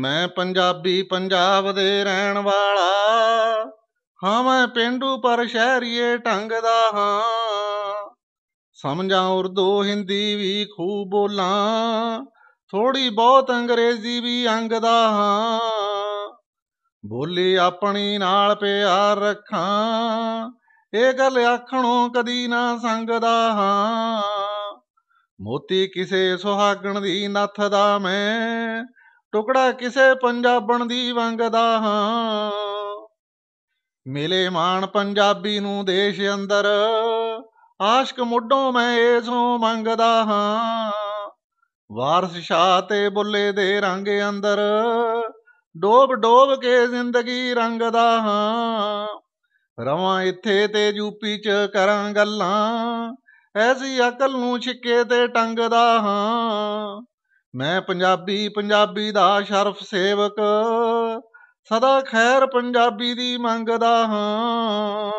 ਮੈਂ ਪੰਜਾਬੀ ਪੰਜਾਬ ਦੇ ਰਹਿਣ ਵਾਲਾ ਹਾਂ ਮੈਂ ਪਿੰਡੂ ਪਰ ਸ਼ਹਿਰੀਏ ਢੰਗ ਦਾ ਹਾਂ ਸਮਝਾਂ ਉਰਦੂ ਹਿੰਦੀ ਵੀ ਖੂਬ ਬੋਲਾਂ ਥੋੜੀ ਬਹੁਤ ਅੰਗਰੇਜ਼ੀ ਵੀ ਅੰਗ ਦਾ ਹਾਂ ਬੋਲੀ ਆਪਣੀ ਨਾਲ ਪਿਆਰ ਰੱਖਾਂ ਇਹ ਗੱਲ ਆਖਣੋਂ ਕਦੀ ਨਾ ਸੰਗਦਾ ਹਾਂ ਮੋਤੀ ਕਿਸੇ ਸੁਹਾਗਣ ਦੀ ਨੱਥ ਦਾ ਮੈਂ ਟੁਕੜਾ ਕਿਸੇ ਪੰਜਾਬਣ ਦੀ ਵੰਗਦਾ ਹਾਂ ਮਿਲੇ ਮਾਣ ਪੰਜਾਬੀ ਨੂੰ ਦੇਸ਼ ਅੰਦਰ ਆਸ਼ਕ ਮੁੱਢੋਂ ਮੈਂ ਏਸੋਂ ਮੰਗਦਾ ਹਾਂ ਵਾਰਸ ਸ਼ਾਹ ਤੇ ਬੁੱਲੇ ਦੇ ਰੰਗ ਅੰਦਰ ਡੋਬ ਡੋਬ ਕੇ ਜ਼ਿੰਦਗੀ ਰੰਗਦਾ ਹਾਂ ਰਵਾਂ ਇੱਥੇ ਤੇ ਯੂਪੀ ਚ ਕਰਾਂ ਗੱਲਾਂ ਐਸੀ ਅਕਲ ਨੂੰ ਛਿੱਕੇ ਤੇ ਟੰਗਦਾ ਹਾਂ ਮੈਂ ਪੰਜਾਬੀ ਪੰਜਾਬੀ ਦਾ ਸ਼ਰਫ ਸੇਵਕ ਸਦਾ ਖੈਰ ਪੰਜਾਬੀ ਦੀ ਮੰਗਦਾ ਹਾਂ